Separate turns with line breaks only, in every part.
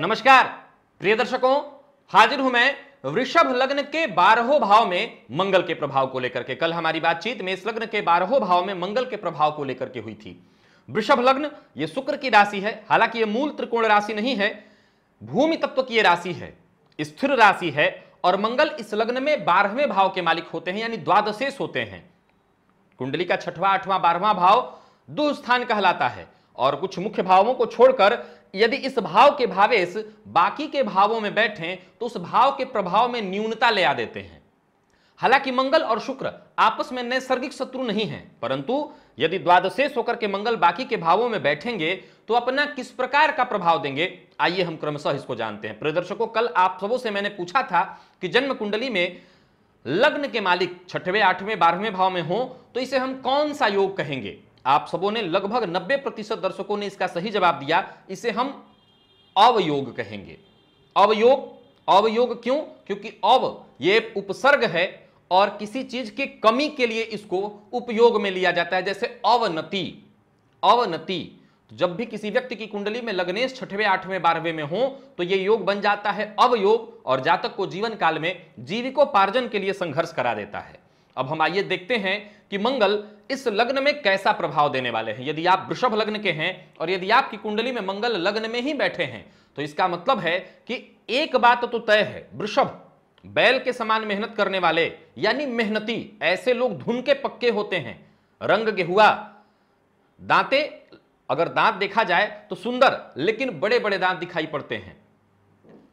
नमस्कार प्रिय दर्शकों हाजिर हूं मैं वृषभ लग्न के बारहों भाव में मंगल के प्रभाव को लेकर के कल हमारी बातचीत में इस लग्न के बारहों भाव में मंगल के प्रभाव को लेकर के हुई थी वृषभ लग्न ये शुक्र की राशि है हालांकि ये मूल त्रिकोण राशि नहीं है भूमि तत्व की ये राशि है स्थिर राशि है और मंगल इस लग्न में बारहवें भाव के मालिक होते हैं यानी द्वादशेष होते हैं कुंडली का छठवां आठवां बारहवां भाव दो स्थान कहलाता है और कुछ मुख्य भावों को छोड़कर यदि इस भाव के भावेश बाकी के भावों में बैठें तो उस भाव के प्रभाव में न्यूनता ले आ देते हैं हालांकि मंगल और शुक्र आपस में नैसर्गिक शत्रु नहीं हैं परंतु यदि द्वादशेष होकर के मंगल बाकी के भावों में बैठेंगे तो अपना किस प्रकार का प्रभाव देंगे आइए हम क्रमशः इसको जानते हैं प्रदर्शकों कल आप सबों से मैंने पूछा था कि जन्म कुंडली में लग्न के मालिक छठवें आठवें बारहवें भाव में हो तो इसे हम कौन सा योग कहेंगे आप सबों ने लगभग 90 प्रतिशत दर्शकों ने इसका सही जवाब दिया इसे हम अवयोग कहेंगे अवयोग अवयोग क्यों क्योंकि अव ये उपसर्ग है और किसी चीज की कमी के लिए इसको उपयोग में लिया जाता है जैसे अवनति अवनति तो जब भी किसी व्यक्ति की कुंडली में लग्नेश छठवें आठवें बारहवें में हो तो ये योग बन जाता है अवयोग और जातक को जीवन काल में जीविकोपार्जन के लिए संघर्ष करा देता है अब हम आइए देखते हैं कि मंगल इस लग्न में कैसा प्रभाव देने वाले हैं यदि आप वृषभ लग्न के हैं और यदि आपकी कुंडली में मंगल लग्न में ही बैठे हैं तो इसका मतलब है कि एक बात तो तय है वृषभ बैल के समान मेहनत करने वाले यानी मेहनती ऐसे लोग धुन के पक्के होते हैं रंग के हुआ दांते अगर दांत देखा जाए तो सुंदर लेकिन बड़े बड़े दांत दिखाई पड़ते हैं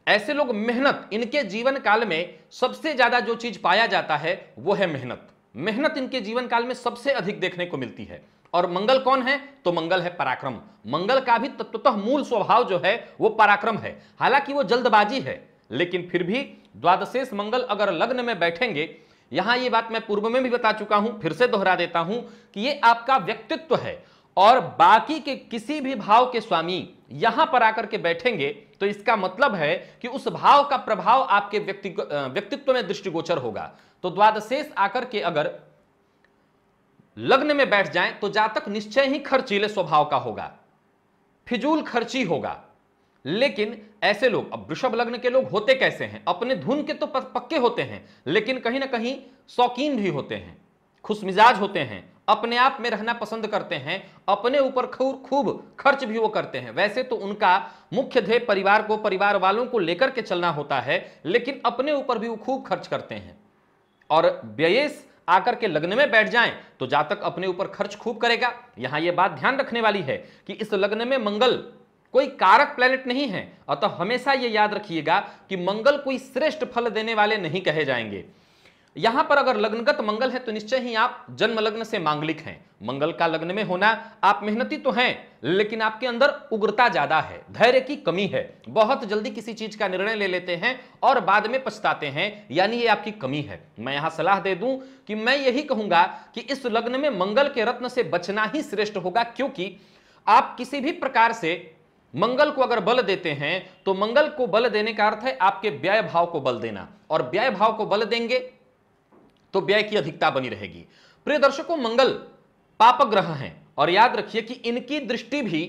ऐसे लोग मेहनत इनके जीवन काल में सबसे ज्यादा जो चीज पाया जाता है वो है मेहनत मेहनत इनके जीवन काल में सबसे अधिक देखने को मिलती है और मंगल कौन है तो मंगल है पराक्रम मंगल का भी तत्वतः मूल स्वभाव जो है वो पराक्रम है हालांकि वो जल्दबाजी है लेकिन फिर भी द्वादशेष मंगल अगर लग्न में बैठेंगे यहां ये बात मैं पूर्व में भी बता चुका हूं फिर से दोहरा देता हूं कि ये आपका व्यक्तित्व है और बाकी के किसी भी भाव के स्वामी यहां पर आकर के बैठेंगे तो इसका मतलब है कि उस भाव का प्रभाव आपके व्यक्ति व्यक्तित्व में दृष्टिगोचर होगा तो द्वादशेष आकर के अगर लग्न में बैठ जाए तो जातक निश्चय ही खर्चीले स्वभाव का होगा फिजूल खर्ची होगा लेकिन ऐसे लोग अब वृषभ लग्न के लोग होते कैसे हैं अपने धुन के तो पक्के होते हैं लेकिन कहीं ना कहीं शौकीन भी होते हैं खुशमिजाज होते हैं अपने आप में रहना पसंद करते हैं अपने ऊपर खूब खर्च भी वो करते हैं वैसे तो उनका मुख्य ध्येय परिवार को परिवार वालों को लेकर के चलना होता है लेकिन अपने ऊपर भी वो खूब खर्च करते हैं और व्ययस आकर के लग्न में बैठ जाएं तो जातक अपने ऊपर खर्च खूब करेगा यहां यह बात ध्यान रखने वाली है कि इस लग्न में मंगल कोई कारक प्लेनेट नहीं है अतः हमेशा यह याद रखिएगा कि मंगल कोई श्रेष्ठ फल देने वाले नहीं कहे जाएंगे यहां पर अगर लग्नगत मंगल है तो निश्चय ही आप जन्म लग्न से मांगलिक हैं मंगल का लग्न में होना आप मेहनती तो हैं लेकिन आपके अंदर उग्रता ज्यादा है धैर्य की कमी है बहुत जल्दी किसी चीज का निर्णय ले लेते हैं और बाद में पछताते हैं यानी ये आपकी कमी है मैं यहां सलाह दे दूं कि मैं यही कहूंगा कि इस लग्न में मंगल के रत्न से बचना ही श्रेष्ठ होगा क्योंकि आप किसी भी प्रकार से मंगल को अगर बल देते हैं तो मंगल को बल देने का अर्थ है आपके व्यय भाव को बल देना और व्यय भाव को बल देंगे तो व्यय की अधिकता बनी रहेगी प्रिय दर्शकों मंगल पाप ग्रह हैं और याद रखिए कि इनकी दृष्टि भी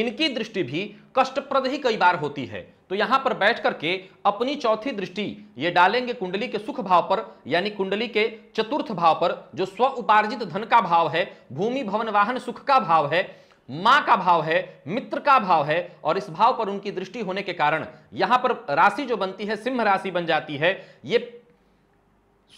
इनकी दृष्टि भी कष्टप्रद ही कई बार होती है तो यहां पर बैठ करके अपनी चौथी दृष्टि ये डालेंगे कुंडली के सुख भाव पर यानी कुंडली के चतुर्थ भाव पर जो स्व उपार्जित धन का भाव है भूमि भवन वाहन सुख का भाव है मां का भाव है मित्र का भाव है और इस भाव पर उनकी दृष्टि होने के कारण यहां पर राशि जो बनती है सिंह राशि बन जाती है ये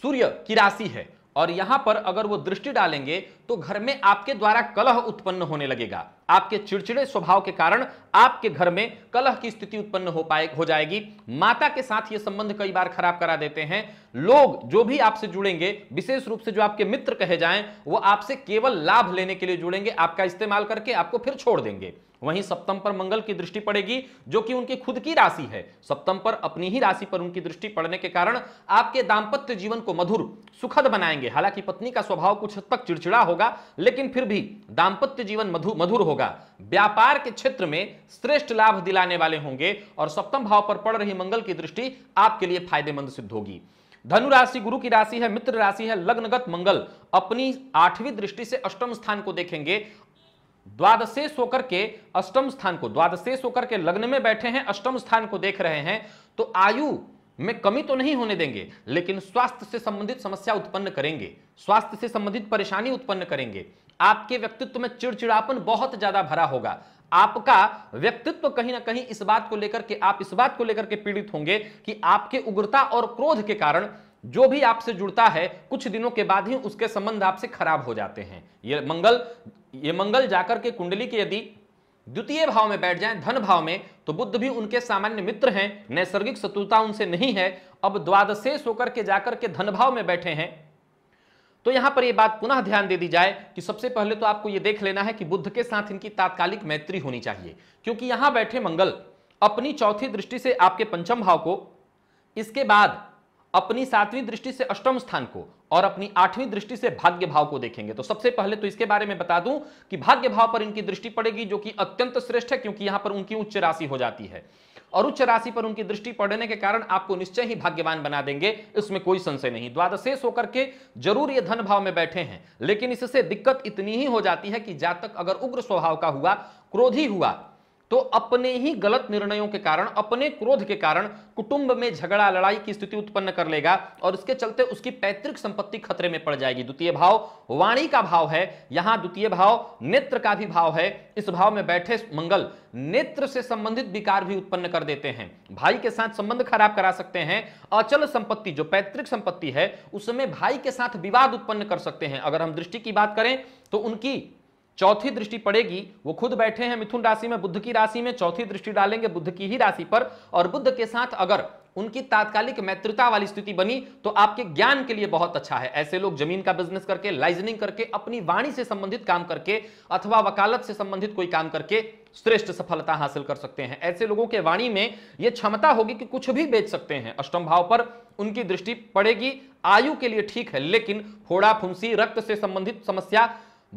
सूर्य की राशि है और यहां पर अगर वो दृष्टि डालेंगे तो घर में आपके द्वारा कलह उत्पन्न होने लगेगा आपके चिड़चिड़े स्वभाव के कारण आपके घर में कलह की स्थिति उत्पन्न हो पाए हो जाएगी माता के साथ ये संबंध कई बार खराब करा देते हैं लोग जो भी आपसे जुड़ेंगे विशेष रूप से जो आपके मित्र कहे जाएं वो आपसे केवल लाभ लेने के लिए जुड़ेंगे आपका इस्तेमाल करके आपको फिर छोड़ देंगे वहीं सप्तम पर मंगल की दृष्टि पड़ेगी जो कि उनकी खुद की राशि है सप्तम पर अपनी ही राशि पर उनकी दृष्टि पड़ने के कारण आपके दाम्पत्य जीवन को मधुर सुखद बनाएंगे हालांकि पत्नी का स्वभाव कुछ हद तक चिड़चिड़ा होगा होगा लेकिन फिर भी दाम्पत्य जीवन मधु, मधुर होगा व्यापार के क्षेत्र में श्रेष्ठ लाभ दिलाने वाले होंगे और सप्तम भाव पर पड़ रही मंगल की दृष्टि आपके लिए फायदेमंद सिद्ध होगी धनु राशि गुरु की राशि है मित्र राशि है लग्नगत मंगल अपनी आठवीं दृष्टि से अष्टम स्थान को देखेंगे द्वादशेष होकर के अष्टम स्थान को द्वादशेष होकर के लग्न में बैठे हैं अष्टम स्थान को देख रहे हैं तो आयु में कमी तो नहीं होने देंगे लेकिन स्वास्थ्य से संबंधित समस्या उत्पन्न करेंगे स्वास्थ्य से संबंधित परेशानी उत्पन्न करेंगे आपके व्यक्तित्व में चिड़चिड़ापन बहुत ज्यादा भरा होगा आपका व्यक्तित्व कहीं ना कहीं इस बात को लेकर के आप इस बात को लेकर के पीड़ित होंगे कि आपके उग्रता और क्रोध के कारण जो भी आपसे जुड़ता है कुछ दिनों के बाद ही उसके संबंध आपसे खराब हो जाते हैं ये मंगल ये मंगल जाकर के कुंडली के यदि द्वितीय भाव में बैठ जाएं धन भाव में तो बुद्ध भी उनके सामान्य मित्र हैं नैसर्गिक शत्रुता उनसे नहीं है अब द्वादशेष होकर के जाकर के धन भाव में बैठे हैं तो यहां पर यह बात पुनः ध्यान दे दी जाए कि सबसे पहले तो आपको यह देख लेना है कि बुद्ध के साथ इनकी तात्कालिक मैत्री होनी चाहिए क्योंकि यहां बैठे मंगल अपनी चौथी दृष्टि से आपके पंचम भाव को इसके बाद अपनी सातवीं दृष्टि से अष्टम स्थान को और अपनी आठवीं दृष्टि से भाग्य भाव को देखेंगे तो सबसे पहले तो इसके बारे में बता दूं कि भाग्य भाव पर इनकी दृष्टि पड़ेगी जो कि अत्यंत श्रेष्ठ है क्योंकि यहां पर उनकी उच्च राशि हो जाती है और उच्च राशि पर उनकी दृष्टि पड़ने के कारण आपको निश्चय ही भाग्यवान बना देंगे इसमें कोई संशय नहीं द्वादशेष होकर के जरूर ये धन भाव में बैठे हैं लेकिन इससे दिक्कत इतनी ही हो जाती है कि जातक अगर उग्र स्वभाव का हुआ क्रोधी हुआ तो अपने ही गलत निर्णयों के कारण अपने क्रोध के कारण कुटुंब में झगड़ा लड़ाई की स्थिति उत्पन्न कर लेगा और इसके चलते उसकी पैतृक संपत्ति खतरे में पड़ जाएगी द्वितीय भाव वाणी का भाव है यहां द्वितीय भाव नेत्र का भी भाव है इस भाव में बैठे मंगल नेत्र से संबंधित विकार भी उत्पन्न कर देते हैं भाई के साथ संबंध खराब करा सकते हैं अचल संपत्ति जो पैतृक संपत्ति है उसमें भाई के साथ विवाद उत्पन्न कर सकते हैं अगर हम दृष्टि की बात करें तो उनकी चौथी दृष्टि पड़ेगी वो खुद बैठे हैं मिथुन राशि में बुद्ध की राशि में चौथी दृष्टि डालेंगे बुद्ध की ही राशि पर और बुद्ध के साथ अगर उनकी तात्कालिक मैत्रता वाली स्थिति बनी तो आपके ज्ञान के लिए बहुत अच्छा है ऐसे लोग जमीन का बिजनेस करके लाइजनिंग करके अपनी वाणी से संबंधित काम करके अथवा वकालत से संबंधित कोई काम करके श्रेष्ठ सफलता हासिल कर सकते हैं ऐसे लोगों के वाणी में यह क्षमता होगी कि कुछ भी बेच सकते हैं अष्टम भाव पर उनकी दृष्टि पड़ेगी आयु के लिए ठीक है लेकिन फोड़ा फुंसी रक्त से संबंधित समस्या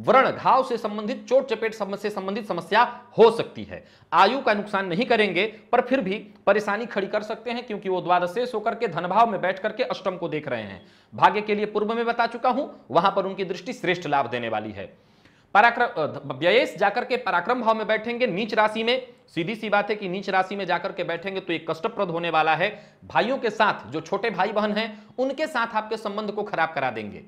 व्रण घाव से संबंधित चोट चपेट से संबंधित समस्या हो सकती है आयु का नुकसान नहीं करेंगे पर फिर भी परेशानी खड़ी कर सकते हैं क्योंकि वो द्वादशेष होकर के धनभाव में बैठ करके अष्टम को देख रहे हैं भाग्य के लिए पूर्व में बता चुका हूं वहां पर उनकी दृष्टि श्रेष्ठ लाभ देने वाली है पराक्रम व्ययेश जाकर के पराक्रम भाव में बैठेंगे नीच राशि में सीधी सी बात है कि नीच राशि में जाकर के बैठेंगे तो एक कष्टप्रद होने वाला है भाइयों के साथ जो छोटे भाई बहन हैं उनके साथ आपके संबंध को खराब करा देंगे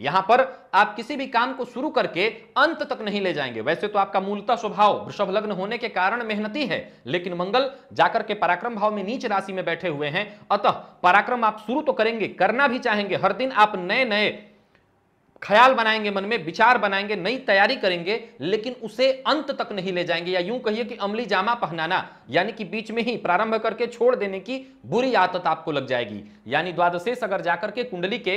यहां पर आप किसी भी काम को शुरू करके अंत तक नहीं ले जाएंगे वैसे तो आपका मूलता स्वभाव वृषभ लग्न होने के कारण मेहनती है लेकिन मंगल जाकर के पराक्रम भाव में नीच राशि में बैठे हुए हैं अतः पराक्रम आप शुरू तो करेंगे करना भी चाहेंगे हर दिन आप नए नए ख्याल बनाएंगे मन में विचार बनाएंगे नई तैयारी करेंगे लेकिन उसे अंत तक नहीं ले जाएंगे या यूं कहिए कि अमली जामा पहनाना यानी कि बीच में ही प्रारंभ करके छोड़ देने की बुरी आदत आपको लग जाएगी यानी द्वादशेष अगर जाकर के कुंडली के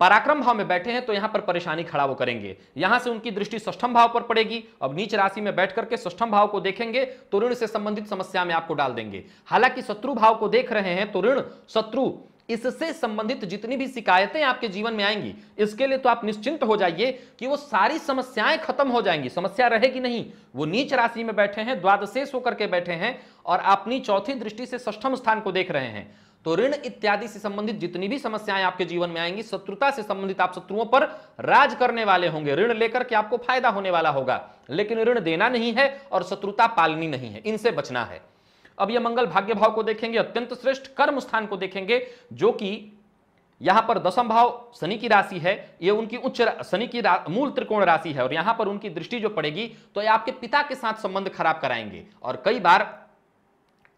पराक्रम भाव में बैठे हैं तो यहां पर परेशानी खड़ा वो करेंगे यहां से उनकी दृष्टि सष्टम भाव पर पड़ेगी अब नीच राशि में बैठ करके सष्टम भाव को देखेंगे तो ऋण से संबंधित समस्या में आपको डाल देंगे हालांकि शत्रु भाव को देख रहे हैं तो ऋण शत्रु इससे संबंधित जितनी भी शिकायतें आपके जीवन में आएंगी इसके लिए तो आप निश्चिंत हो जाइए कि वो सारी समस्याएं खत्म हो जाएंगी समस्या रहेगी नहीं वो नीच राशि में बैठे हैं द्वादशेष होकर के बैठे हैं और अपनी चौथी दृष्टि से सष्टम स्थान को देख रहे हैं तो ऋण इत्यादि से संबंधित जितनी भी समस्याएं आपके जीवन में आएंगी शत्रुता से संबंधित आप शत्रुओं पर राज करने वाले होंगे ऋण लेकर के आपको फायदा होने वाला होगा लेकिन ऋण देना नहीं है और शत्रुता पालनी नहीं है इनसे बचना है अब यह मंगल भाग्य भाव को देखेंगे अत्यंत श्रेष्ठ कर्म स्थान को देखेंगे जो कि यहां पर दसम भाव शनि की राशि है यह उनकी उच्च शनि की मूल त्रिकोण राशि है और यहां पर उनकी दृष्टि जो पड़ेगी तो ये आपके पिता के साथ संबंध खराब कराएंगे और कई बार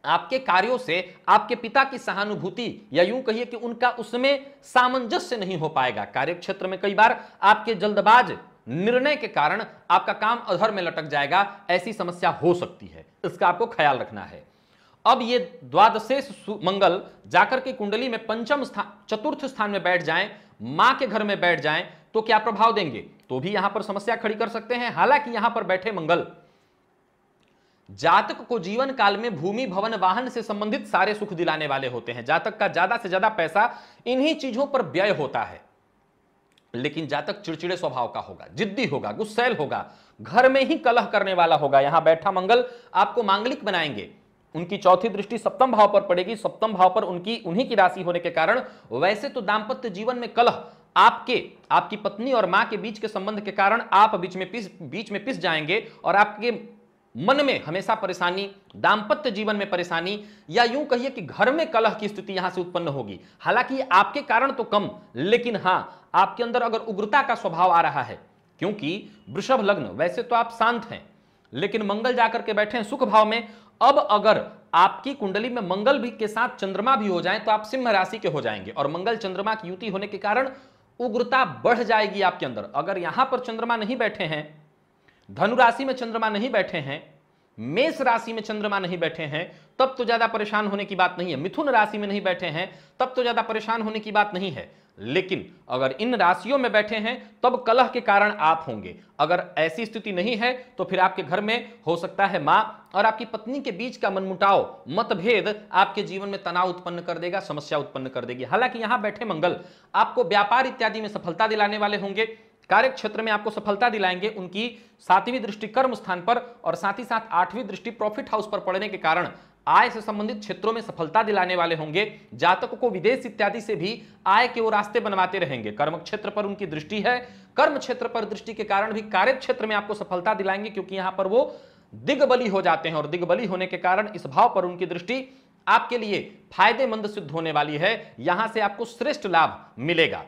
आपके कार्यों से आपके पिता की सहानुभूति या यूं कहिए कि उनका उसमें सामंजस्य नहीं हो पाएगा कार्यक्षेत्र में कई बार आपके जल्दबाज निर्णय के कारण आपका काम अधर में लटक जाएगा ऐसी समस्या हो सकती है इसका आपको ख्याल रखना है अब ये द्वादशेष मंगल जाकर के कुंडली में पंचम स्थान चतुर्थ स्थान में बैठ जाएं मां के घर में बैठ जाएं तो क्या प्रभाव देंगे तो भी यहां पर समस्या खड़ी कर सकते हैं हालांकि यहां पर बैठे मंगल जातक को जीवन काल में भूमि भवन वाहन से संबंधित सारे सुख दिलाने वाले होते हैं जातक का ज्यादा से ज्यादा पैसा इन्हीं चीजों पर व्यय होता है लेकिन जातक चिड़चिड़े स्वभाव का होगा जिद्दी होगा गुस्सैल होगा घर में ही कलह करने वाला होगा यहां बैठा मंगल आपको मांगलिक बनाएंगे उनकी चौथी दृष्टि सप्तम भाव पर पड़ेगी सप्तम भाव पर उनकी उन्हीं की राशि होने के कारण वैसे तो दाम्पत्य जीवन में कलह आपके आपकी पत्नी और मां के बीच के संबंध के कारण आप बीच में पिस बीच में पिस जाएंगे और आपके मन में हमेशा परेशानी दाम्पत्य जीवन में परेशानी या यूं कहिए कि घर में कलह की स्थिति यहां से उत्पन्न होगी हालांकि आपके कारण तो कम लेकिन हां आपके अंदर अगर उग्रता का स्वभाव आ रहा है क्योंकि वृषभ लग्न वैसे तो आप शांत हैं लेकिन मंगल जाकर के बैठे हैं सुख भाव में अब अगर आपकी कुंडली में मंगल भी के साथ चंद्रमा भी हो जाए तो आप सिंह राशि के हो जाएंगे और मंगल चंद्रमा की युति होने के कारण उग्रता बढ़ जाएगी आपके अंदर अगर यहां पर चंद्रमा नहीं बैठे हैं धनु राशि में चंद्रमा नहीं बैठे हैं मेष राशि में चंद्रमा नहीं बैठे हैं तब तो ज्यादा परेशान होने की बात नहीं है मिथुन राशि में नहीं बैठे हैं तब तो ज्यादा परेशान होने की बात नहीं है लेकिन अगर इन राशियों में बैठे हैं तब कलह के कारण आप होंगे अगर ऐसी स्थिति नहीं है तो फिर आपके घर में हो सकता है मां और आपकी पत्नी के बीच का मनमुटाव मतभेद आपके जीवन में तनाव उत्पन्न कर देगा समस्या उत्पन्न कर देगी हालांकि यहां बैठे मंगल आपको व्यापार इत्यादि में सफलता दिलाने वाले होंगे कार्य क्षेत्र में आपको सफलता दिलाएंगे उनकी सातवीं दृष्टि कर्म स्थान पर और साथ ही साथ आठवीं दृष्टि प्रॉफिट हाउस पर पड़ने के कारण आय से संबंधित क्षेत्रों में सफलता दिलाने वाले होंगे जातकों को विदेश इत्यादि से भी आय के वो रास्ते बनवाते रहेंगे कर्म क्षेत्र पर उनकी दृष्टि है कर्म क्षेत्र पर दृष्टि के कारण भी कार्य क्षेत्र में आपको सफलता दिलाएंगे क्योंकि यहां पर वो दिग्बली हो जाते हैं और दिग्बली होने के कारण इस भाव पर उनकी दृष्टि आपके लिए फायदेमंद सिद्ध होने वाली है यहां से आपको श्रेष्ठ लाभ मिलेगा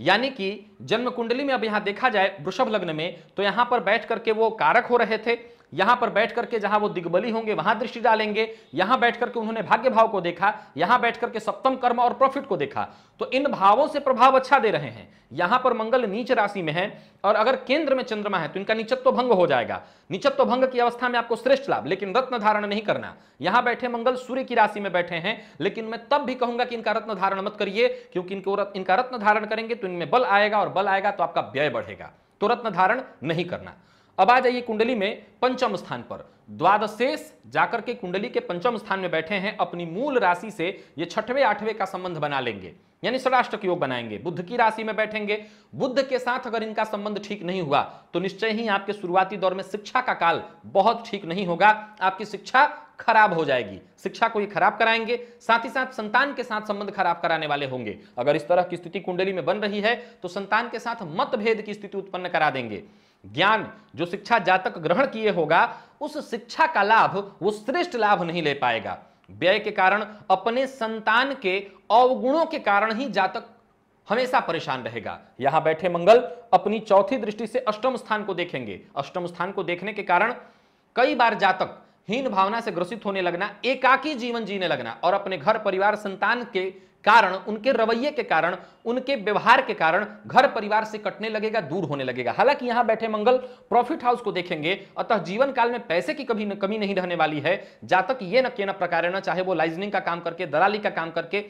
यानी कि जन्म कुंडली में अब यहां देखा जाए वृषभ लग्न में तो यहां पर बैठ करके वो कारक हो रहे थे यहां पर बैठ करके जहां वो दिग्बली होंगे वहां दृष्टि डालेंगे यहां बैठ करके उन्होंने भाग्य भाव को देखा यहां बैठ करके सप्तम कर्म और प्रॉफिट को देखा तो इन भावों से प्रभाव अच्छा दे रहे हैं यहां पर मंगल नीच राशि में है और अगर केंद्र में चंद्रमा है तो इनका निचत्व भंग हो जाएगा निचत्व भंग की अवस्था में आपको श्रेष्ठ लाभ लेकिन रत्न धारण नहीं करना यहां बैठे मंगल सूर्य की राशि में बैठे हैं लेकिन मैं तब भी कहूंगा कि इनका रत्न धारण मत करिए क्योंकि इनको इनका रत्न धारण करेंगे तो इनमें बल आएगा और बल आएगा तो आपका व्यय बढ़ेगा तो रत्न धारण नहीं करना अब आ जाइए कुंडली में पंचम स्थान पर द्वादशेष जाकर के कुंडली के पंचम स्थान में बैठे हैं अपनी मूल राशि से ये छठवें आठवें का संबंध बना लेंगे यानी षडाष्टक योग बनाएंगे बुद्ध की राशि में बैठेंगे बुद्ध के साथ अगर इनका संबंध ठीक नहीं हुआ तो निश्चय ही आपके शुरुआती दौर में शिक्षा का काल बहुत ठीक नहीं होगा आपकी शिक्षा खराब हो जाएगी शिक्षा को ये खराब कराएंगे साथ ही साथ संतान के साथ संबंध खराब कराने वाले होंगे अगर इस तरह की स्थिति कुंडली में बन रही है तो संतान के साथ मतभेद की स्थिति उत्पन्न करा देंगे ज्ञान जो शिक्षा जातक ग्रहण किए होगा उस शिक्षा का लाभ वो श्रेष्ठ लाभ नहीं ले पाएगा व्यय के कारण अपने संतान के अवगुणों के कारण ही जातक हमेशा परेशान रहेगा यहां बैठे मंगल अपनी चौथी दृष्टि से अष्टम स्थान को देखेंगे अष्टम स्थान को देखने के कारण कई बार जातक हीन भावना से ग्रसित होने लगना एकाकी जीवन जीने लगना और अपने घर परिवार संतान के कारण उनके रवैये के कारण उनके व्यवहार के कारण घर परिवार से कटने लगेगा दूर होने लगेगा हालांकि यहां बैठे मंगल प्रॉफिट हाउस को देखेंगे अतः जीवन काल में पैसे की कभी न, कमी नहीं रहने वाली है जातक ये न के न प्रकार चाहे वो लाइजनिंग का काम करके दलाली का काम करके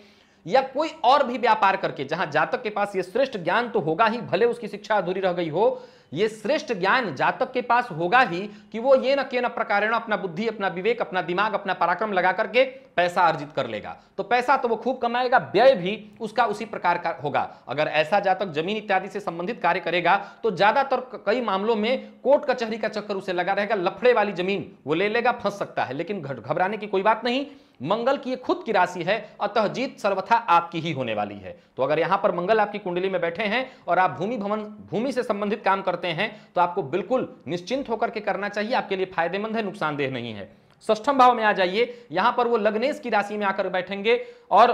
या कोई और भी व्यापार करके जहां जातक के पास ये श्रेष्ठ ज्ञान तो होगा ही भले उसकी शिक्षा अधूरी रह गई हो ये श्रेष्ठ ज्ञान जातक के पास होगा ही कि वो ये न के न प्रकार अपना बुद्धि अपना विवेक अपना दिमाग अपना पराक्रम लगा करके पैसा अर्जित कर लेगा तो पैसा तो वो खूब कमाएगा व्यय भी उसका उसी प्रकार का होगा अगर ऐसा जातक जमीन इत्यादि से संबंधित कार्य करेगा तो ज्यादातर कई मामलों में कोर्ट कचहरी का चक्कर उसे लगा रहेगा लफड़े वाली जमीन वो ले लेगा फंस सकता है लेकिन घबराने की कोई बात नहीं मंगल की खुद की राशि है अतः जीत सर्वथा आपकी ही होने वाली है तो अगर यहां पर मंगल आपकी कुंडली में बैठे हैं और आप भूमि भवन भूमि से संबंधित काम करते हैं तो आपको बिल्कुल निश्चिंत होकर के करना चाहिए आपके लिए फायदेमंद है नुकसानदेह नहीं है ष्ठम भाव में आ जाइए यहां पर वो लग्नेश की राशि में आकर बैठेंगे और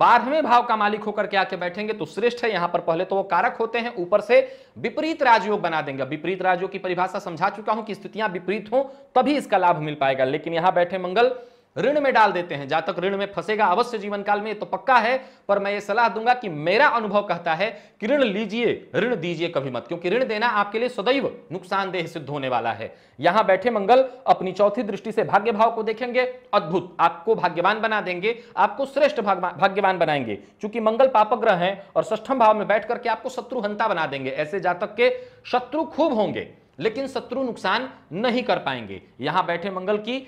बारहवें भाव का मालिक होकर के आके बैठेंगे तो श्रेष्ठ है यहां पर पहले तो वो कारक होते हैं ऊपर से विपरीत राजयोग बना देंगे विपरीत राजयोग की परिभाषा समझा चुका हूं कि स्थितियां विपरीत हो तभी इसका लाभ मिल पाएगा लेकिन यहां बैठे मंगल ऋण में डाल देते हैं जहां तक ऋण में फंसेगा अवश्य जीवन काल में तो पक्का है पर मैं ये सलाह दूंगा कि मेरा अनुभव कहता है कि ऋण लीजिए ऋण दीजिए कभी मत क्योंकि ऋण देना आपके लिए सदैव नुकसानदेह सिद्ध होने वाला है यहां बैठे मंगल अपनी चौथी दृष्टि से भाग्य भाव को देखेंगे अद्भुत आपको भाग्यवान बना देंगे आपको श्रेष्ठ भाग्यवान बनाएंगे चूंकि मंगल पापग्रह है और ष्ठम भाव में बैठ करके आपको शत्रुहंता बना देंगे ऐसे जातक के शत्रु खूब होंगे लेकिन शत्रु नुकसान नहीं कर पाएंगे यहां बैठे मंगल की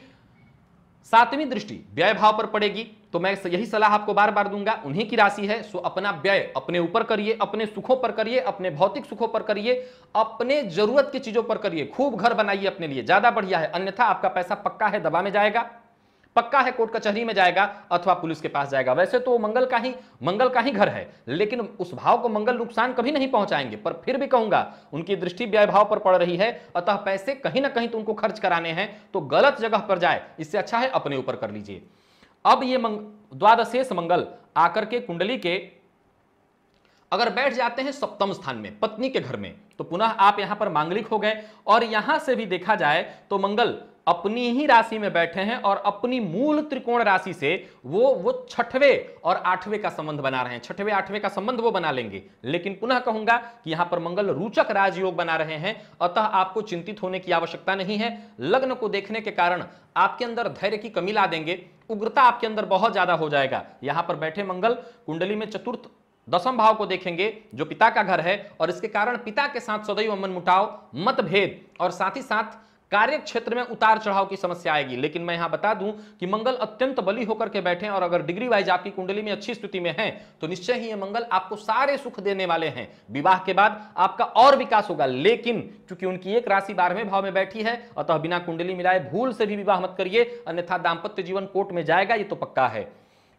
सातवीं दृष्टि व्यय भाव पर पड़ेगी तो मैं यही सलाह आपको बार बार दूंगा उन्हीं की राशि है सो अपना व्यय अपने ऊपर करिए अपने सुखों पर करिए अपने भौतिक सुखों पर करिए अपने जरूरत की चीजों पर करिए खूब घर बनाइए अपने लिए ज्यादा बढ़िया है अन्यथा आपका पैसा पक्का है दबा में जाएगा पक्का है कोर्ट कचहरी में जाएगा अथवा पुलिस के पास जाएगा वैसे तो मंगल का ही मंगल का ही घर है लेकिन उस भाव को मंगल नुकसान कभी नहीं पहुंचाएंगे पर फिर भी कहूंगा उनकी दृष्टि व्यय भाव पर पड़ रही है अतः पैसे कहीं ना कहीं तो उनको खर्च कराने हैं तो गलत जगह पर जाए इससे अच्छा है अपने ऊपर कर लीजिए अब ये मंग द्वादशेष मंगल आकर के कुंडली के अगर बैठ जाते हैं सप्तम स्थान में पत्नी के घर में तो पुनः आप यहां पर मांगलिक हो गए और यहां से भी देखा जाए तो मंगल अपनी ही राशि में बैठे हैं और अपनी मूल त्रिकोण राशि से वो वो छठवे और आठवें का संबंध बना रहे हैं छठवे आठवें का संबंध वो बना लेंगे लेकिन पुनः कहूंगा कि यहां पर मंगल रूचक राजयोग बना रहे हैं अतः आपको चिंतित होने की आवश्यकता नहीं है लग्न को देखने के कारण आपके अंदर धैर्य की कमी ला देंगे उग्रता आपके अंदर बहुत ज्यादा हो जाएगा यहां पर बैठे मंगल कुंडली में चतुर्थ दसम भाव को देखेंगे जो पिता का घर है और इसके कारण पिता के साथ सदैव मन मुटाव मतभेद और साथ ही साथ कार्य क्षेत्र में उतार चढ़ाव की समस्या आएगी लेकिन मैं यहां बता दूं कि मंगल अत्यंत बली होकर के बैठे और अगर डिग्री वाइज आपकी कुंडली में अच्छी स्थिति में है तो निश्चय ही ये मंगल आपको सारे सुख देने वाले हैं विवाह के बाद आपका और विकास होगा लेकिन क्योंकि उनकी एक राशि बारहवें भाव में बैठी है अतः बिना कुंडली मिलाए भूल से भी विवाह मत करिए अन्यथा दाम्पत्य जीवन कोर्ट में जाएगा ये तो पक्का है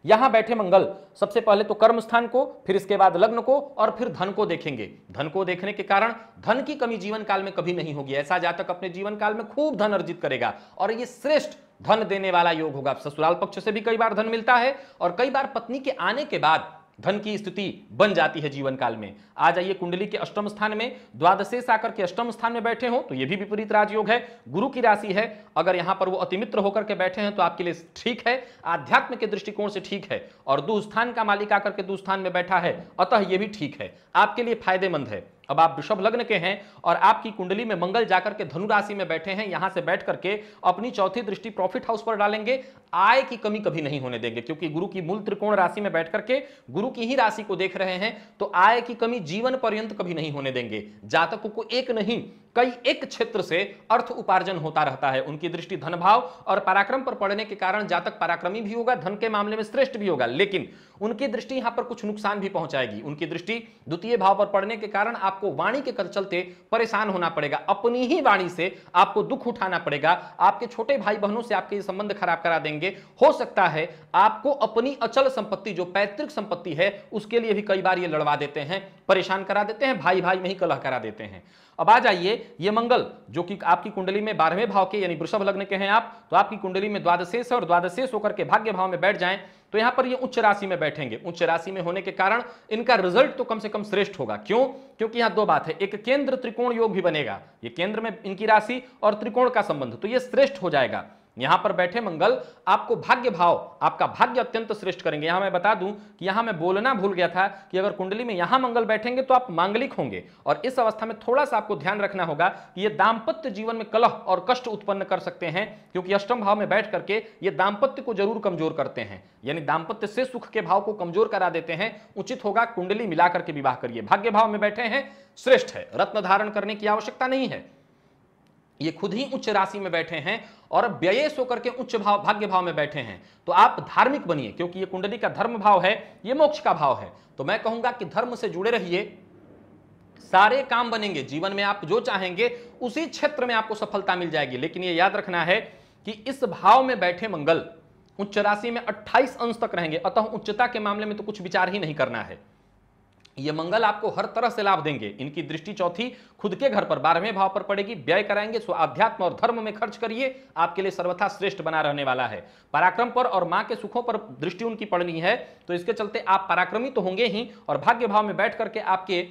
यहां बैठे मंगल सबसे पहले तो कर्म स्थान को फिर इसके बाद लग्न को और फिर धन को देखेंगे धन को देखने के कारण धन की कमी जीवन काल में कभी नहीं होगी ऐसा जातक अपने जीवन काल में खूब धन अर्जित करेगा और ये श्रेष्ठ धन देने वाला योग होगा ससुराल पक्ष से भी कई बार धन मिलता है और कई बार पत्नी के आने के बाद धन की स्थिति बन जाती है जीवन काल में आ जाइए कुंडली के अष्टम स्थान में द्वादशे साकर के अष्टम स्थान में बैठे हो तो यह भी विपरीत राजयोग है गुरु की राशि है अगर यहां पर वो अतिमित्र होकर के बैठे हैं तो आपके लिए ठीक है आध्यात्म के दृष्टिकोण से ठीक है और दुस्थान का मालिक आकर के दुस्थान में बैठा है अतः ये भी ठीक है आपके लिए फायदेमंद है अब आप वृषभ लग्न के हैं और आपकी कुंडली में मंगल जाकर के धनु राशि में बैठे हैं यहां से बैठ करके अपनी चौथी दृष्टि प्रॉफिट हाउस पर डालेंगे आय की कमी कभी नहीं होने देंगे क्योंकि गुरु की मूल त्रिकोण राशि में बैठ करके गुरु की ही राशि को देख रहे हैं तो आय की कमी जीवन पर्यंत कभी नहीं होने देंगे जातकों को एक नहीं कई एक क्षेत्र से अर्थ उपार्जन होता रहता है उनकी दृष्टि धन भाव और पराक्रम पर पड़ने के कारण जातक पराक्रमी भी होगा धन के मामले में श्रेष्ठ भी होगा लेकिन उनकी दृष्टि यहां पर कुछ नुकसान भी पहुंचाएगी उनकी दृष्टि द्वितीय भाव पर पड़ने के कारण आपको वाणी के चलते परेशान होना पड़ेगा अपनी ही वाणी से आपको दुख उठाना पड़ेगा आपके छोटे भाई बहनों से आपके संबंध खराब करा देंगे करेंगे हो सकता है आपको अपनी अचल संपत्ति जो पैतृक संपत्ति है उसके लिए भी कई बार ये लड़वा देते हैं परेशान करा देते हैं भाई भाई में ही कलह करा देते हैं अब आ जाइए ये मंगल जो कि आपकी कुंडली में बारहवें भाव के यानी वृषभ लग्न के हैं आप तो आपकी कुंडली में द्वादशेष और द्वादशेष होकर के भाग्य भाव में बैठ जाए तो यहां पर ये उच्च राशि में बैठेंगे उच्च राशि में होने के कारण इनका रिजल्ट तो कम से कम श्रेष्ठ होगा क्यों क्योंकि यहां दो बात है एक केंद्र त्रिकोण योग भी बनेगा ये केंद्र में इनकी राशि और त्रिकोण का संबंध तो ये श्रेष्ठ हो जाएगा यहां पर बैठे मंगल आपको भाग्य भाव आपका भाग्य अत्यंत श्रेष्ठ करेंगे यहां मैं बता दूं कि यहां मैं बोलना भूल गया था कि अगर कुंडली में यहां मंगल बैठेंगे तो आप मांगलिक होंगे और इस अवस्था में थोड़ा सा आपको ध्यान रखना होगा कि ये दाम्पत्य जीवन में कलह और कष्ट उत्पन्न कर सकते हैं क्योंकि अष्टम भाव में बैठ करके ये दाम्पत्य को जरूर कमजोर करते हैं यानी दाम्पत्य से सुख के भाव को कमजोर करा देते हैं उचित होगा कुंडली मिला करके विवाह करिए भाग्य भाव में बैठे हैं श्रेष्ठ है रत्न धारण करने की आवश्यकता नहीं है ये खुद ही उच्च राशि में बैठे हैं और व्यय होकर के उच्च भाव भाग्य भाव में बैठे हैं तो आप धार्मिक बनिए क्योंकि ये कुंडली का धर्म भाव है ये मोक्ष का भाव है तो मैं कहूंगा कि धर्म से जुड़े रहिए सारे काम बनेंगे जीवन में आप जो चाहेंगे उसी क्षेत्र में आपको सफलता मिल जाएगी लेकिन ये याद रखना है कि इस भाव में बैठे मंगल उच्च राशि में 28 अंश तक रहेंगे अतः उच्चता के मामले में तो कुछ विचार ही नहीं करना है ये मंगल आपको हर तरह से लाभ देंगे इनकी दृष्टि चौथी खुद के घर पर बारहवें भाव पर पड़ेगी व्यय कराएंगे सो अध्यात्म और धर्म में खर्च करिए आपके लिए सर्वथा श्रेष्ठ बना रहने वाला है पराक्रम पर और मां के सुखों पर दृष्टि उनकी पड़नी है तो इसके चलते आप पराक्रमी तो होंगे ही और भाग्य भाव में बैठ करके आपके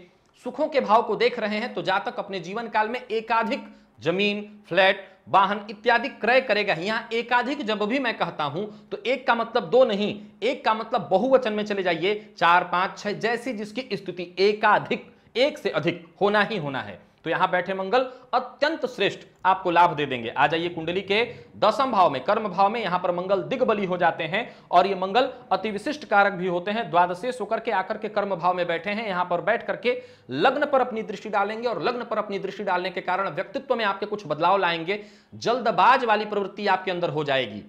सुखों के भाव को देख रहे हैं तो जातक अपने जीवन काल में एकाधिक जमीन फ्लैट वाहन इत्यादि क्रय करेगा यहां एकाधिक जब भी मैं कहता हूं तो एक का मतलब दो नहीं एक का मतलब बहुवचन में चले जाइए चार पांच छह जैसी जिसकी स्थिति एकाधिक एक से अधिक होना ही होना है तो यहां बैठे मंगल अत्यंत श्रेष्ठ आपको लाभ दे देंगे आ जाइए कुंडली के दसम भाव में कर्म भाव में यहां पर मंगल दिग्बली हो जाते हैं और ये मंगल अति विशिष्ट कारक भी होते हैं द्वादशेष होकर के आकर के कर्म भाव में बैठे हैं यहां पर बैठ करके लग्न पर अपनी दृष्टि डालेंगे और लग्न पर अपनी दृष्टि डालने के कारण व्यक्तित्व में आपके कुछ बदलाव लाएंगे जल्दबाज वाली प्रवृत्ति आपके अंदर हो जाएगी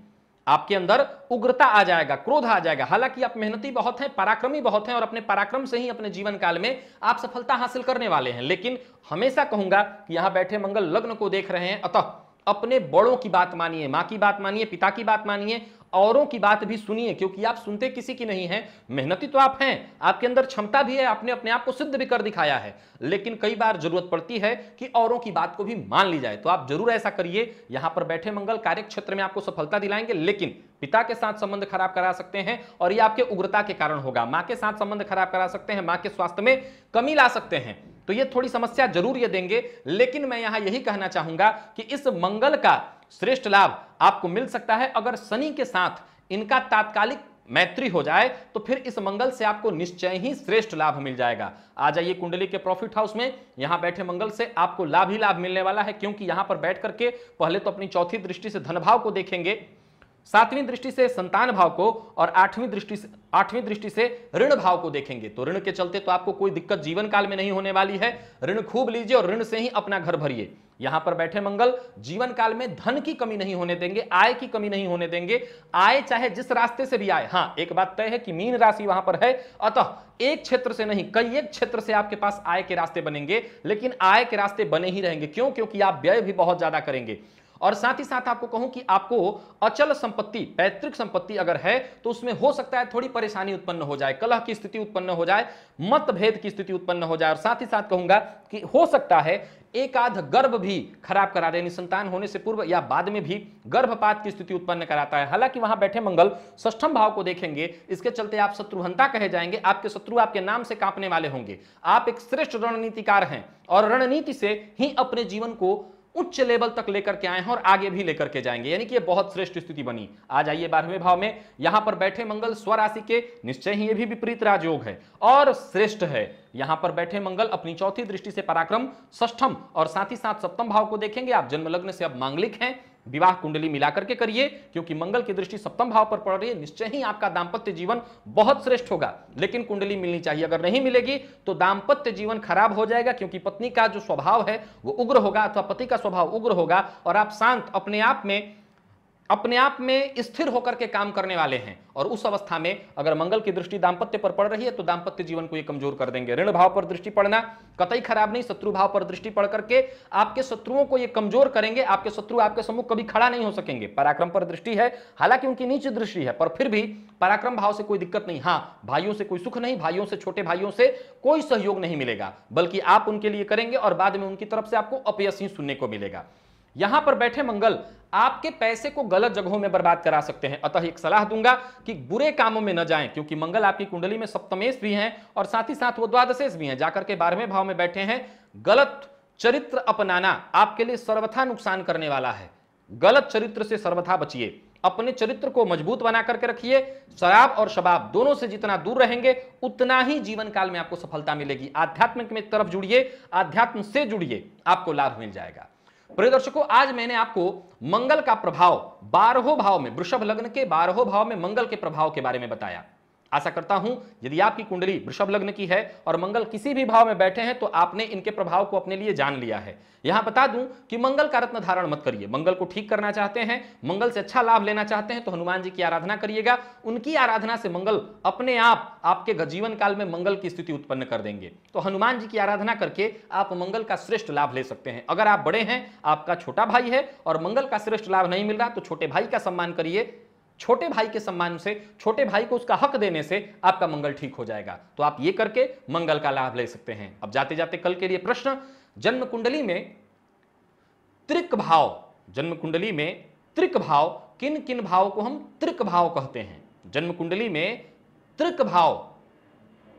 आपके अंदर उग्रता आ जाएगा क्रोध आ जाएगा हालांकि आप मेहनती बहुत हैं पराक्रमी बहुत हैं और अपने पराक्रम से ही अपने जीवन काल में आप सफलता हासिल करने वाले हैं लेकिन हमेशा कहूंगा कि यहां बैठे मंगल लग्न को देख रहे हैं अतः अपने बड़ों की बात मानिए मां की बात मानिए पिता की बात मानिए औरों की बात भी सुनिए क्योंकि आप सुनते किसी की नहीं है मेहनती तो आप हैं आपके अंदर क्षमता भी है आपने अपने आप को सिद्ध भी कर दिखाया है लेकिन कई बार जरूरत पड़ती है कि औरों की बात को भी मान ली जाए तो आप जरूर ऐसा करिए यहां पर बैठे मंगल कार्य क्षेत्र में आपको सफलता दिलाएंगे लेकिन पिता के साथ संबंध खराब करा सकते हैं और ये आपके उग्रता के कारण होगा मां के साथ संबंध खराब करा सकते हैं मां के स्वास्थ्य में कमी ला सकते हैं तो ये थोड़ी समस्या जरूर ये देंगे लेकिन मैं यहां यही कहना चाहूंगा कि इस मंगल का श्रेष्ठ लाभ आपको मिल सकता है अगर शनि के साथ इनका तात्कालिक मैत्री हो जाए तो फिर इस मंगल से आपको निश्चय ही श्रेष्ठ लाभ मिल जाएगा आ जाइए कुंडली के प्रॉफिट हाउस में यहां बैठे मंगल से आपको लाभ ही लाभ मिलने वाला है क्योंकि यहां पर बैठ करके पहले तो अपनी चौथी दृष्टि से धनभाव को देखेंगे सातवीं दृष्टि से संतान भाव को और आठवीं दृष्टि से आठवीं दृष्टि से ऋण भाव को देखेंगे तो ऋण के चलते तो आपको कोई दिक्कत जीवन काल में नहीं होने वाली है ऋण खूब लीजिए और ऋण से ही अपना घर भरिए यहां पर बैठे मंगल जीवन काल में धन की कमी नहीं होने देंगे आय की कमी नहीं होने देंगे आय चाहे जिस रास्ते से भी आए हाँ एक बात तय है कि मीन राशि वहां पर है अतः एक क्षेत्र से नहीं कई एक क्षेत्र से आपके पास आय के रास्ते बनेंगे लेकिन आय के रास्ते बने ही रहेंगे क्यों क्योंकि आप व्यय भी बहुत ज्यादा करेंगे और साथ ही साथ आपको कहूं कि आपको अचल संपत्ति पैतृक संपत्ति अगर है तो उसमें हो सकता है थोड़ी परेशानी उत्पन्न हो जाए कलह की स्थिति उत्पन्न हो जाए मतभेद की स्थिति उत्पन्न हो जाए और साथ ही साथ कहूंगा कि हो सकता है एक आध गर्भ भी खराब करा दे संतान होने से पूर्व या बाद में भी गर्भपात की स्थिति उत्पन्न कराता है हालांकि वहां बैठे मंगल ष्ठम भाव को देखेंगे इसके चलते आप शत्रुहंता कहे जाएंगे आपके शत्रु आपके नाम से कांपने वाले होंगे आप एक श्रेष्ठ रणनीतिकार हैं और रणनीति से ही अपने जीवन को उच्च लेवल तक लेकर के आए हैं और आगे भी लेकर के जाएंगे यानी कि ये बहुत श्रेष्ठ स्थिति बनी आ जाइए बारहवें भाव में यहां पर बैठे मंगल स्वराशि के निश्चय ही ये भी विपरीत राजयोग है और श्रेष्ठ है यहां पर बैठे मंगल अपनी चौथी दृष्टि से पराक्रम ष्ठम और साथ ही साथ सप्तम भाव को देखेंगे आप जन्म लग्न से अब मांगलिक हैं विवाह कुंडली मिलाकर के करिए क्योंकि मंगल की दृष्टि सप्तम भाव पर पड़ रही है निश्चय ही आपका दाम्पत्य जीवन बहुत श्रेष्ठ होगा लेकिन कुंडली मिलनी चाहिए अगर नहीं मिलेगी तो दाम्पत्य जीवन खराब हो जाएगा क्योंकि पत्नी का जो स्वभाव है वो उग्र होगा अथवा पति का स्वभाव उग्र होगा और आप शांत अपने आप में अपने आप में स्थिर होकर के काम करने वाले हैं और उस अवस्था में अगर मंगल की दृष्टि दाम्पत्य पर पड़ रही है तो दाम्पत्य जीवन को ये कमजोर कर देंगे ऋण भाव पर दृष्टि पड़ना कतई खराब नहीं शत्रु भाव पर दृष्टि पड़ करके आपके शत्रुओं को ये कमजोर करेंगे आपके शत्रु आपके सम्मुख कभी खड़ा नहीं हो सकेंगे पराक्रम पर दृष्टि है हालांकि उनकी नीचे दृष्टि है पर फिर भी पराक्रम भाव से कोई दिक्कत नहीं हाँ भाइयों से कोई सुख नहीं भाइयों से छोटे भाइयों से कोई सहयोग नहीं मिलेगा बल्कि आप उनके लिए करेंगे और बाद में उनकी तरफ से आपको अपयस ही सुनने को मिलेगा यहां पर बैठे मंगल आपके पैसे को गलत जगहों में बर्बाद करा सकते हैं अतः एक सलाह दूंगा कि बुरे कामों में न जाएं क्योंकि मंगल आपकी कुंडली में सप्तमेश भी हैं और साथ ही साथ वो द्वादशेश भी हैं जाकर के बारहवें भाव में बैठे हैं गलत चरित्र अपनाना आपके लिए सर्वथा नुकसान करने वाला है गलत चरित्र से सर्वथा बचिए अपने चरित्र को मजबूत बना करके रखिए शराब और शबाब दोनों से जितना दूर रहेंगे उतना ही जीवन काल में आपको सफलता मिलेगी आध्यात्मिक में तरफ जुड़िए आध्यात्म से जुड़िए आपको लाभ मिल जाएगा प्रिय दर्शकों आज मैंने आपको मंगल का प्रभाव बारहों भाव में वृषभ लग्न के बारहों भाव में मंगल के प्रभाव के बारे में बताया आशा करता हूं यदि आपकी कुंडली वृषभ लग्न की है और मंगल किसी भी भाव में बैठे हैं तो आपने इनके प्रभाव को अपने लिए जान लिया है यहां बता दूं कि मंगल का रत्न धारण मत करिए मंगल को ठीक करना चाहते हैं मंगल से अच्छा लाभ लेना चाहते हैं तो हनुमान जी की आराधना करिएगा उनकी आराधना से मंगल अपने आप आपके जीवन काल में मंगल की स्थिति उत्पन्न कर देंगे तो हनुमान जी की आराधना करके आप मंगल का श्रेष्ठ लाभ ले सकते हैं अगर आप बड़े हैं आपका छोटा भाई है और मंगल का श्रेष्ठ लाभ नहीं मिल रहा तो छोटे भाई का सम्मान करिए छोटे भाई के सम्मान से छोटे भाई को उसका हक देने से आपका मंगल ठीक हो जाएगा तो आप ये करके मंगल का लाभ ले सकते हैं अब जाते जाते कल के लिए प्रश्न जन्म कुंडली में त्रिक भाव जन्म कुंडली में त्रिक भाव किन किन भाव को हम त्रिक भाव कहते हैं जन्म कुंडली में त्रिक भाव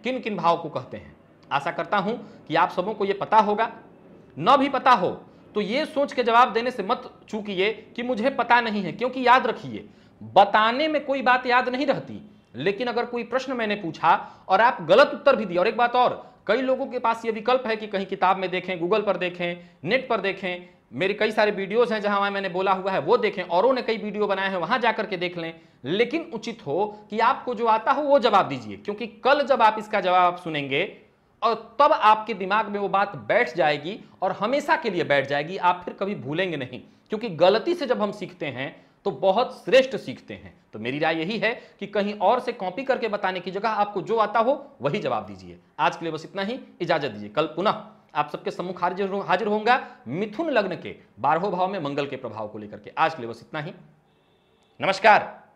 किन किन भाव को कहते हैं आशा करता हूं कि आप सबों को यह पता होगा न भी पता हो तो ये सोच के जवाब देने से मत चूकिए कि मुझे पता नहीं है क्योंकि याद रखिए बताने में कोई बात याद नहीं रहती लेकिन अगर कोई प्रश्न मैंने पूछा और आप गलत उत्तर भी दिए और एक बात और कई लोगों के पास ये विकल्प है कि कहीं किताब में देखें गूगल पर देखें नेट पर देखें मेरे कई सारे वीडियोस हैं जहां मैंने बोला हुआ है वो देखें औरों ने कई वीडियो बनाए हैं वहां जाकर के देख लें लेकिन उचित हो कि आपको जो आता हो वो जवाब दीजिए क्योंकि कल जब आप इसका जवाब सुनेंगे और तब आपके दिमाग में वो बात बैठ जाएगी और हमेशा के लिए बैठ जाएगी आप फिर कभी भूलेंगे नहीं क्योंकि गलती से जब हम सीखते हैं तो बहुत श्रेष्ठ सीखते हैं तो मेरी राय यही है कि कहीं और से कॉपी करके बताने की जगह आपको जो आता हो वही जवाब दीजिए आज के लिए बस इतना ही इजाजत दीजिए कल पुनः आप सबके सम्मुख हाजिर हाजिर होंगे मिथुन लग्न के बारहों भाव में मंगल के प्रभाव को लेकर के आज के लिए बस इतना ही नमस्कार